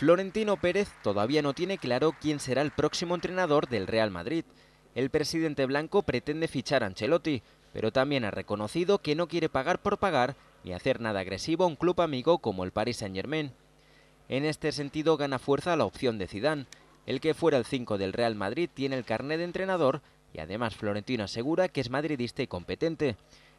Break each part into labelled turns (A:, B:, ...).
A: Florentino Pérez todavía no tiene claro quién será el próximo entrenador del Real Madrid. El presidente blanco pretende fichar a Ancelotti, pero también ha reconocido que no quiere pagar por pagar ni hacer nada agresivo a un club amigo como el Paris Saint-Germain. En este sentido gana fuerza la opción de Zidane. El que fuera el 5 del Real Madrid tiene el carnet de entrenador y además Florentino asegura que es madridista y competente.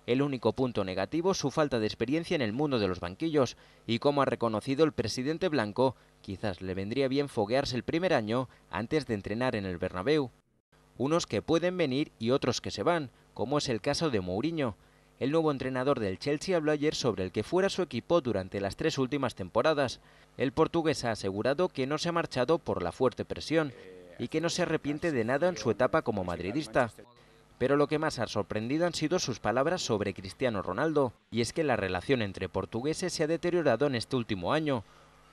A: El único punto negativo su falta de experiencia en el mundo de los banquillos y como ha reconocido el presidente blanco, Quizás le vendría bien foguearse el primer año antes de entrenar en el Bernabéu. Unos que pueden venir y otros que se van, como es el caso de Mourinho. El nuevo entrenador del Chelsea habló ayer sobre el que fuera su equipo durante las tres últimas temporadas. El portugués ha asegurado que no se ha marchado por la fuerte presión y que no se arrepiente de nada en su etapa como madridista. Pero lo que más ha sorprendido han sido sus palabras sobre Cristiano Ronaldo, y es que la relación entre portugueses se ha deteriorado en este último año,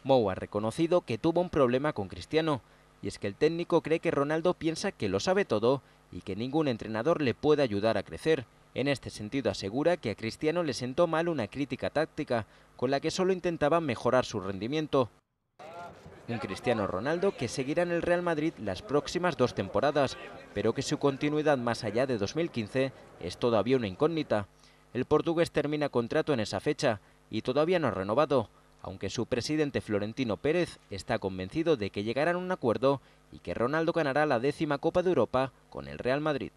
A: Mou ha reconocido que tuvo un problema con Cristiano, y es que el técnico cree que Ronaldo piensa que lo sabe todo y que ningún entrenador le puede ayudar a crecer. En este sentido asegura que a Cristiano le sentó mal una crítica táctica, con la que solo intentaba mejorar su rendimiento. Un Cristiano Ronaldo que seguirá en el Real Madrid las próximas dos temporadas, pero que su continuidad más allá de 2015 es todavía una incógnita. El portugués termina contrato en esa fecha y todavía no ha renovado, aunque su presidente Florentino Pérez está convencido de que llegarán a un acuerdo y que Ronaldo ganará la décima Copa de Europa con el Real Madrid.